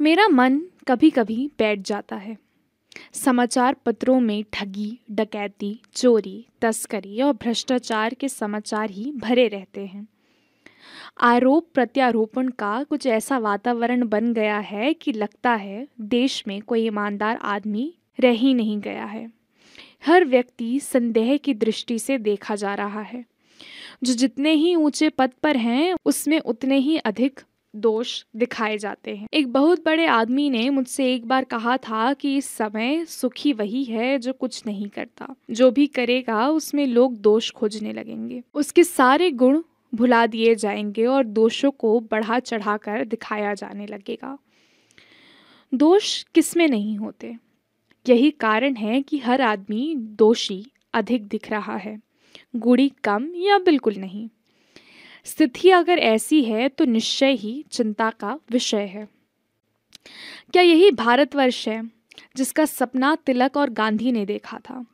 मेरा मन कभी कभी बैठ जाता है समाचार पत्रों में ठगी डकैती चोरी तस्करी और भ्रष्टाचार के समाचार ही भरे रहते हैं आरोप प्रत्यारोपण का कुछ ऐसा वातावरण बन गया है कि लगता है देश में कोई ईमानदार आदमी रह ही नहीं गया है हर व्यक्ति संदेह की दृष्टि से देखा जा रहा है जो जितने ही ऊंचे पद पर हैं उसमें उतने ही अधिक दोष दिखाए जाते हैं एक बहुत बड़े आदमी ने मुझसे एक बार कहा था कि इस समय सुखी वही है जो कुछ नहीं करता जो भी करेगा उसमें लोग दोष खोजने लगेंगे उसके सारे गुण भुला दिए जाएंगे और दोषों को बढ़ा चढ़ा कर दिखाया जाने लगेगा दोष किसमें नहीं होते यही कारण है कि हर आदमी दोषी अधिक दिख रहा है गुड़ी कम या बिल्कुल नहीं स्थिति अगर ऐसी है तो निश्चय ही चिंता का विषय है क्या यही भारतवर्ष है जिसका सपना तिलक और गांधी ने देखा था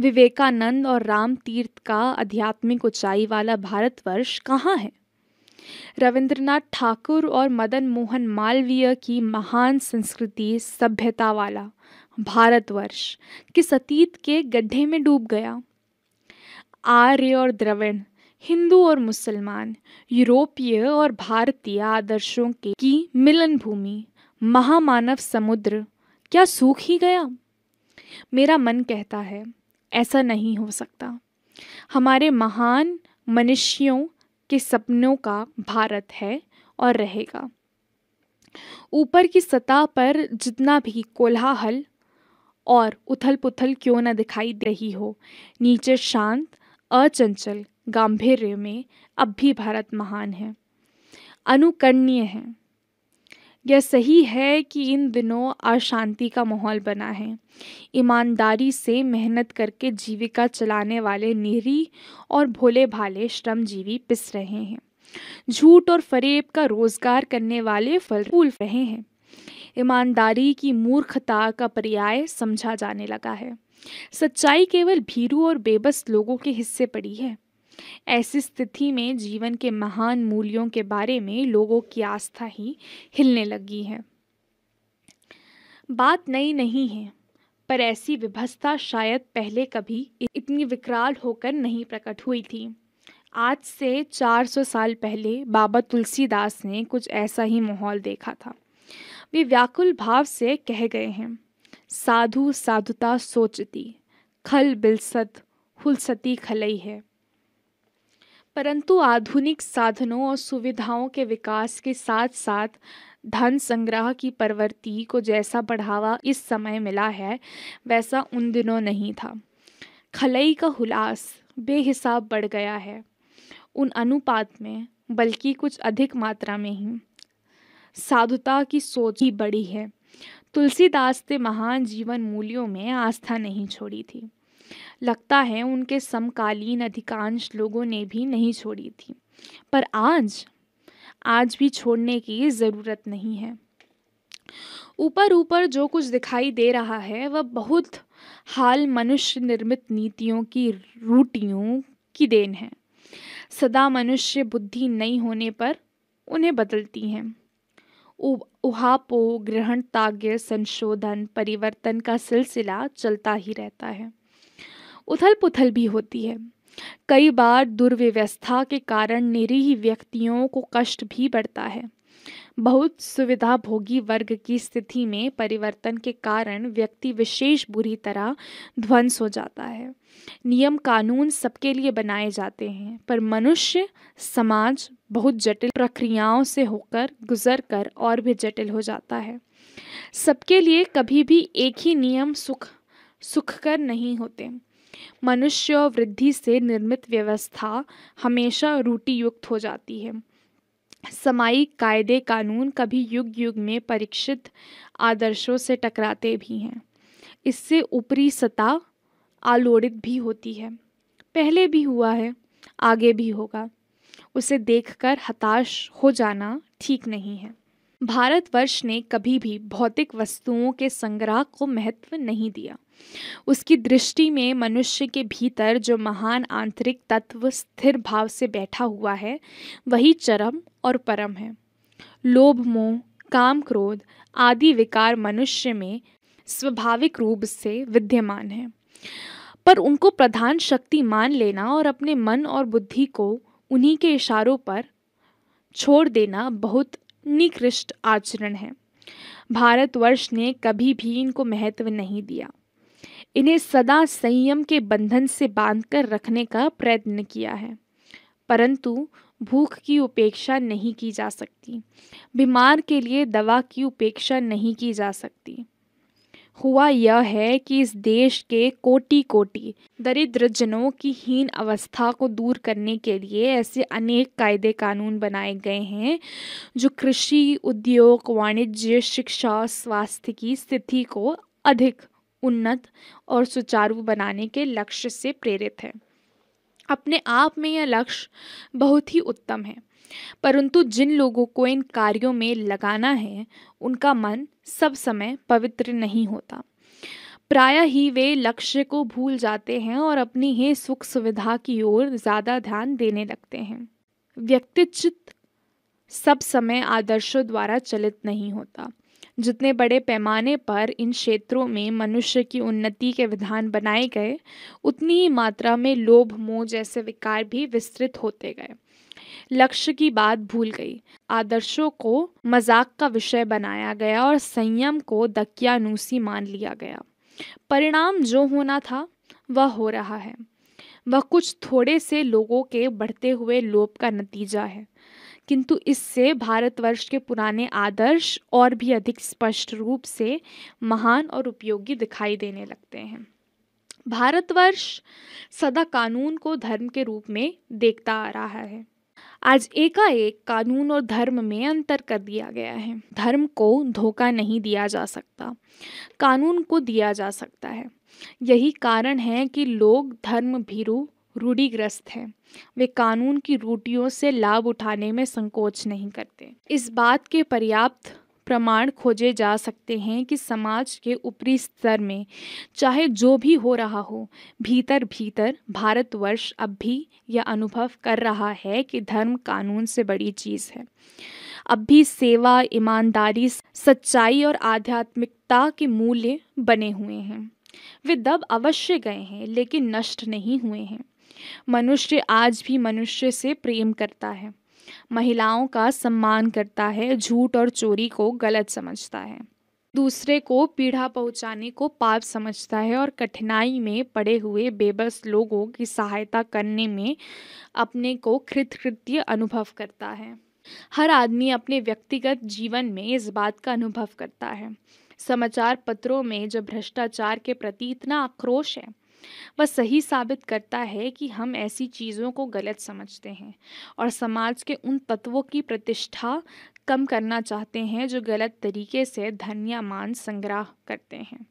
विवेकानंद और राम तीर्थ का आध्यात्मिक ऊंचाई वाला भारतवर्ष कहाँ है रविंद्रनाथ ठाकुर और मदन मोहन मालवीय की महान संस्कृति सभ्यता वाला भारतवर्ष किस अतीत के गड्ढे में डूब गया आर्य और द्रविण हिंदू और मुसलमान यूरोपीय और भारतीय आदर्शों के की मिलन भूमि महामानव समुद्र क्या सूख ही गया मेरा मन कहता है ऐसा नहीं हो सकता हमारे महान मनुष्यों के सपनों का भारत है और रहेगा ऊपर की सतह पर जितना भी कोलाहल और उथल पुथल क्यों न दिखाई रही हो नीचे शांत अचंचल गांधीर्य में अब भी भारत महान है अनुकरणीय है यह सही है कि इन दिनों अशांति का माहौल बना है ईमानदारी से मेहनत करके जीविका चलाने वाले निहरी और भोले भाले श्रमजीवी पिस रहे हैं झूठ और फरेब का रोजगार करने वाले फल फूल रहे हैं ईमानदारी की मूर्खता का पर्याय समझा जाने लगा है सच्चाई केवल भीरू और बेबस लोगों के हिस्से पड़ी है ऐसी स्थिति में जीवन के महान मूल्यों के बारे में लोगों की आस्था ही हिलने लगी है बात नई नहीं है पर ऐसी विभस्ता शायद पहले कभी इतनी विकराल होकर नहीं प्रकट हुई थी आज से 400 साल पहले बाबा तुलसीदास ने कुछ ऐसा ही माहौल देखा था वे व्याकुल भाव से कह गए हैं साधु साधुता सोचती खल बिलसत हुलसती खलई है परंतु आधुनिक साधनों और सुविधाओं के विकास के साथ साथ धन संग्रह की प्रवृत्ति को जैसा बढ़ावा इस समय मिला है वैसा उन दिनों नहीं था खलई का हुलास बेहिसाब बढ़ गया है उन अनुपात में बल्कि कुछ अधिक मात्रा में ही साधुता की सोच ही बड़ी है तुलसीदास ने महान जीवन मूल्यों में आस्था नहीं छोड़ी थी लगता है उनके समकालीन अधिकांश लोगों ने भी नहीं छोड़ी थी पर आज आज भी छोड़ने की ज़रूरत नहीं है ऊपर ऊपर जो कुछ दिखाई दे रहा है वह बहुत हाल मनुष्य निर्मित नीतियों की रूटियों की देन है सदा मनुष्य बुद्धि नहीं होने पर उन्हें बदलती हैं उहापो ग्रहण ताग्य संशोधन परिवर्तन का सिलसिला चलता ही रहता है उथल पुथल भी होती है कई बार दुर्व्यवस्था के कारण निरीह व्यक्तियों को कष्ट भी बढ़ता है बहुत सुविधा भोगी वर्ग की स्थिति में परिवर्तन के कारण व्यक्ति विशेष बुरी तरह ध्वंस हो जाता है नियम कानून सबके लिए बनाए जाते हैं पर मनुष्य समाज बहुत जटिल प्रक्रियाओं से होकर गुजर कर और भी जटिल हो जाता है सबके लिए कभी भी एक ही नियम सुख सुखकर नहीं होते मनुष्य वृद्धि से निर्मित व्यवस्था हमेशा रूटीयुक्त युक्त हो जाती है समायिक कायदे कानून कभी युग युग में परीक्षित आदर्शों से टकराते भी हैं इससे ऊपरी सतह आलोड़ित भी होती है पहले भी हुआ है आगे भी होगा उसे देखकर हताश हो जाना ठीक नहीं है भारतवर्ष ने कभी भी भौतिक वस्तुओं के संग्रह को महत्व नहीं दिया उसकी दृष्टि में मनुष्य के भीतर जो महान आंतरिक तत्व स्थिर भाव से बैठा हुआ है वही चरम और परम है लोभ मोह काम क्रोध आदि विकार मनुष्य में स्वाभाविक रूप से विद्यमान है पर उनको प्रधान शक्ति मान लेना और अपने मन और बुद्धि को उन्हीं के इशारों पर छोड़ देना बहुत निकृष्ट आचरण है भारतवर्ष ने कभी भी इनको महत्व नहीं दिया इन्हें सदा संयम के बंधन से बांधकर रखने का प्रयत्न किया है परंतु भूख की उपेक्षा नहीं की जा सकती बीमार के लिए दवा की उपेक्षा नहीं की जा सकती हुआ यह है कि इस देश के कोटि कोटि दरिद्र जनों की हीन अवस्था को दूर करने के लिए ऐसे अनेक कायदे कानून बनाए गए हैं जो कृषि उद्योग वाणिज्य शिक्षा स्वास्थ्य की स्थिति को अधिक उन्नत और सुचारू बनाने के लक्ष्य से प्रेरित हैं अपने आप में यह लक्ष्य बहुत ही उत्तम है परंतु जिन लोगों को इन कार्यों में लगाना है उनका मन सब समय पवित्र नहीं होता प्राय ही वे लक्ष्य को भूल जाते हैं और अपनी ही सुख सुविधा की ओर ज़्यादा ध्यान देने लगते हैं व्यक्तिचित सब समय आदर्शों द्वारा चलित नहीं होता जितने बड़े पैमाने पर इन क्षेत्रों में मनुष्य की उन्नति के विधान बनाए गए उतनी ही मात्रा में लोभ मोह जैसे विकार भी विस्तृत होते गए लक्ष्य की बात भूल गई आदर्शों को मजाक का विषय बनाया गया और संयम को दकियानूसी मान लिया गया परिणाम जो होना था वह हो रहा है वह कुछ थोड़े से लोगों के बढ़ते हुए लोप का नतीजा है किंतु इससे भारतवर्ष के पुराने आदर्श और भी अधिक स्पष्ट रूप से महान और उपयोगी दिखाई देने लगते हैं भारतवर्ष सदा कानून को धर्म के रूप में देखता आ रहा है आज एकाएक कानून और धर्म में अंतर कर दिया गया है धर्म को धोखा नहीं दिया जा सकता कानून को दिया जा सकता है यही कारण है कि लोग धर्म भीरु रूढ़िग्रस्त हैं वे कानून की रूटियों से लाभ उठाने में संकोच नहीं करते इस बात के पर्याप्त प्रमाण खोजे जा सकते हैं कि समाज के ऊपरी स्तर में चाहे जो भी हो रहा हो भीतर भीतर भारतवर्ष अब भी यह अनुभव कर रहा है कि धर्म कानून से बड़ी चीज़ है अब भी सेवा ईमानदारी सच्चाई और आध्यात्मिकता के मूल्य बने हुए हैं वे दब अवश्य गए हैं लेकिन नष्ट नहीं हुए हैं मनुष्य आज भी मनुष्य से प्रेम करता है महिलाओं का सम्मान करता है झूठ और चोरी को गलत समझता है दूसरे को पीढ़ा पहुंचाने को पाप समझता है और कठिनाई में पड़े हुए बेबस लोगों की सहायता करने में अपने को कृतकृत्य अनुभव करता है हर आदमी अपने व्यक्तिगत जीवन में इस बात का अनुभव करता है समाचार पत्रों में जब भ्रष्टाचार के प्रति इतना आक्रोश है वह सही साबित करता है कि हम ऐसी चीज़ों को गलत समझते हैं और समाज के उन तत्वों की प्रतिष्ठा कम करना चाहते हैं जो गलत तरीके से धन या मान संग्रह करते हैं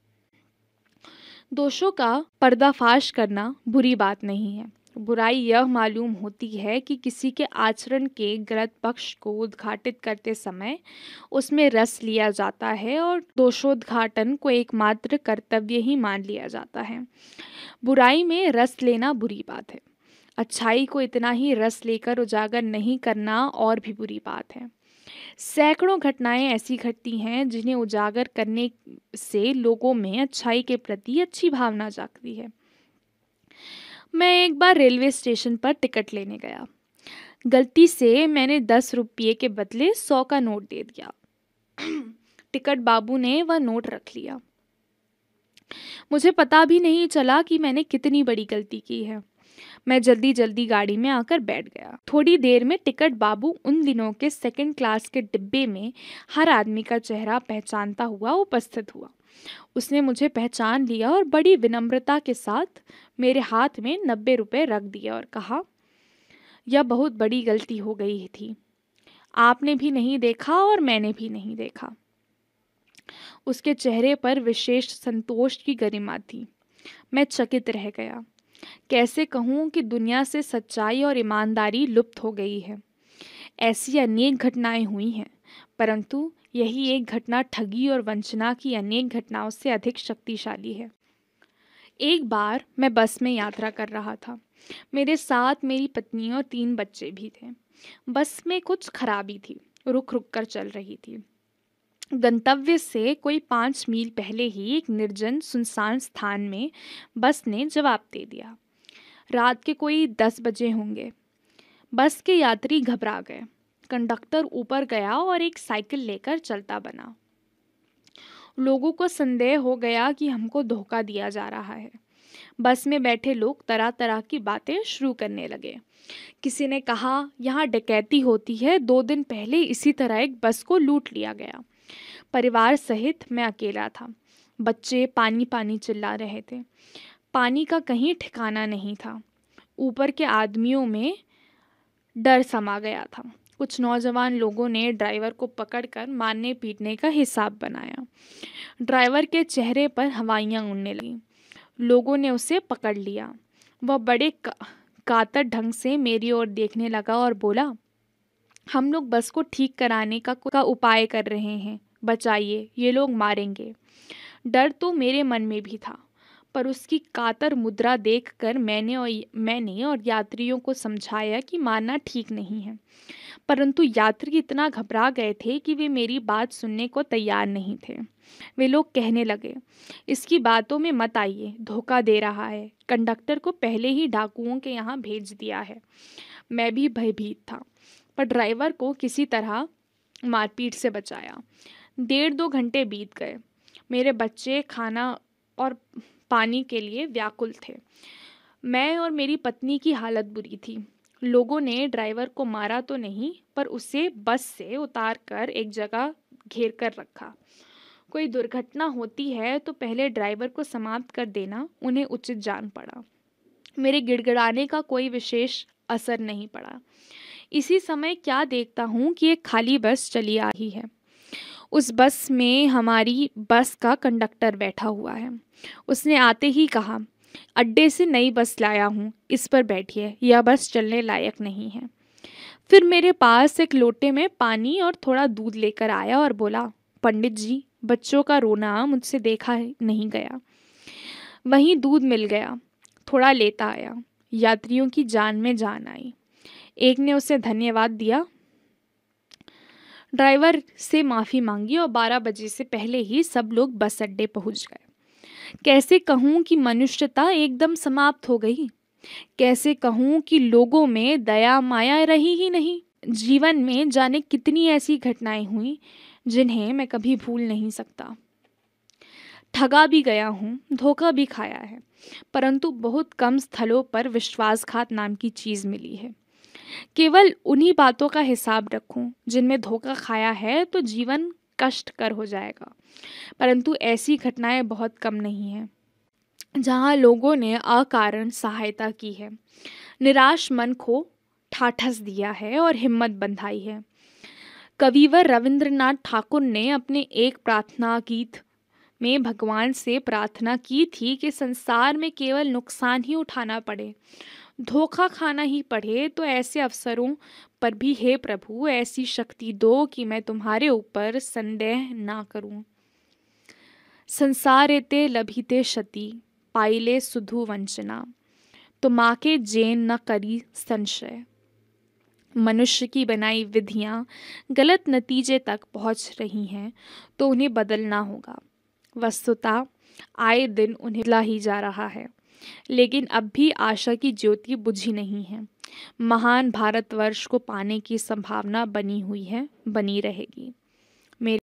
दोषों का पर्दाफाश करना बुरी बात नहीं है बुराई यह मालूम होती है कि किसी के आचरण के गलत पक्ष को उद्घाटित करते समय उसमें रस लिया जाता है और दोषोद्घाटन को एकमात्र कर्तव्य ही मान लिया जाता है बुराई में रस लेना बुरी बात है अच्छाई को इतना ही रस लेकर उजागर नहीं करना और भी बुरी बात है सैकड़ों घटनाएं ऐसी घटती हैं जिन्हें उजागर करने से लोगों में अच्छाई के प्रति अच्छी भावना जागती है मैं एक बार रेलवे स्टेशन पर टिकट लेने गया गलती से मैंने दस रुपये के बदले सौ का नोट दे दिया टिकट बाबू ने वह नोट रख लिया मुझे पता भी नहीं चला कि मैंने कितनी बड़ी गलती की है मैं जल्दी जल्दी गाड़ी में आकर बैठ गया थोड़ी देर में टिकट बाबू उन दिनों के सेकंड क्लास के डिब्बे में हर आदमी का चेहरा पहचानता हुआ उपस्थित हुआ उसने मुझे पहचान लिया और बड़ी विनम्रता के साथ मेरे हाथ में नब्बे रुपये रख दिए और कहा यह बहुत बड़ी गलती हो गई थी आपने भी नहीं देखा और मैंने भी नहीं देखा उसके चेहरे पर विशेष संतोष की गरिमा थी मैं चकित रह गया कैसे कहूँ कि दुनिया से सच्चाई और ईमानदारी लुप्त हो गई है ऐसी अनेक घटनाएं हुई हैं परंतु यही एक घटना ठगी और वंचना की अनेक घटनाओं से अधिक शक्तिशाली है एक बार मैं बस में यात्रा कर रहा था मेरे साथ मेरी पत्नी और तीन बच्चे भी थे बस में कुछ खराबी थी रुक रुक कर चल रही थी गंतव्य से कोई पाँच मील पहले ही एक निर्जन सुनसान स्थान में बस ने जवाब दे दिया रात के कोई दस बजे होंगे बस के यात्री घबरा गए कंडक्टर ऊपर गया और एक साइकिल लेकर चलता बना लोगों को संदेह हो गया कि हमको धोखा दिया जा रहा है बस में बैठे लोग तरह तरह की बातें शुरू करने लगे किसी ने कहा यहाँ डकैती होती है दो दिन पहले इसी तरह एक बस को लूट लिया गया परिवार सहित मैं अकेला था बच्चे पानी पानी चिल्ला रहे थे पानी का कहीं ठिकाना नहीं था ऊपर के आदमियों में डर समा गया था कुछ नौजवान लोगों ने ड्राइवर को पकड़कर मारने पीटने का हिसाब बनाया ड्राइवर के चेहरे पर हवाइयाँ उड़ने लगीं लोगों ने उसे पकड़ लिया वह बड़े का, कातर ढंग से मेरी ओर देखने लगा और बोला हम लोग बस को ठीक कराने का, का उपाय कर रहे हैं बचाइए ये लोग मारेंगे डर तो मेरे मन में भी था पर उसकी कातर मुद्रा देखकर मैंने और मैंने और यात्रियों को समझाया कि मारना ठीक नहीं है परंतु यात्री इतना घबरा गए थे कि वे मेरी बात सुनने को तैयार नहीं थे वे लोग कहने लगे इसकी बातों में मत आइए धोखा दे रहा है कंडक्टर को पहले ही डाकुओं के यहाँ भेज दिया है मैं भी भयभीत था पर ड्राइवर को किसी तरह मारपीट से बचाया डेढ़ दो घंटे बीत गए मेरे बच्चे खाना और पानी के लिए व्याकुल थे मैं और मेरी पत्नी की हालत बुरी थी लोगों ने ड्राइवर को मारा तो नहीं पर उसे बस से उतार कर एक जगह घेर कर रखा कोई दुर्घटना होती है तो पहले ड्राइवर को समाप्त कर देना उन्हें उचित जान पड़ा मेरे गिड़गड़ाने का कोई विशेष असर नहीं पड़ा इसी समय क्या देखता हूँ कि एक खाली बस चली आ रही है उस बस में हमारी बस का कंडक्टर बैठा हुआ है उसने आते ही कहा अड्डे से नई बस लाया हूँ इस पर बैठिए यह बस चलने लायक नहीं है फिर मेरे पास एक लोटे में पानी और थोड़ा दूध लेकर आया और बोला पंडित जी बच्चों का रोना मुझसे देखा नहीं गया वहीं दूध मिल गया थोड़ा लेता आया यात्रियों की जान में जान आई एक ने उसे धन्यवाद दिया ड्राइवर से माफ़ी मांगी और 12 बजे से पहले ही सब लोग बस अड्डे पहुंच गए कैसे कहूँ कि मनुष्यता एकदम समाप्त हो गई कैसे कहूँ कि लोगों में दया माया रही ही नहीं जीवन में जाने कितनी ऐसी घटनाएं हुई जिन्हें मैं कभी भूल नहीं सकता ठगा भी गया हूँ धोखा भी खाया है परंतु बहुत कम स्थलों पर विश्वासघात नाम की चीज़ मिली है केवल उन्हीं बातों का हिसाब रखूं जिनमें धोखा खाया है तो जीवन कष्टकर हो जाएगा परंतु ऐसी घटनाएं बहुत कम नहीं हैं जहां लोगों ने अकारण सहायता की है निराश मन को ठाठस दिया है और हिम्मत बंधाई है कविवर रविंद्रनाथ ठाकुर ने अपने एक प्रार्थना गीत में भगवान से प्रार्थना की थी कि संसार में केवल नुकसान ही उठाना पड़े धोखा खाना ही पड़े तो ऐसे अवसरों पर भी हे प्रभु ऐसी शक्ति दो कि मैं तुम्हारे ऊपर संदेह ना करूं संसारेते लभिते क्षति पाइले सुधु वंचना तो माँ के जेन न करी संशय मनुष्य की बनाई विधियां गलत नतीजे तक पहुंच रही हैं तो उन्हें बदलना होगा वस्तुतः आए दिन उन्हें ला ही जा रहा है लेकिन अब भी आशा की ज्योति बुझी नहीं है महान भारतवर्ष को पाने की संभावना बनी हुई है बनी रहेगी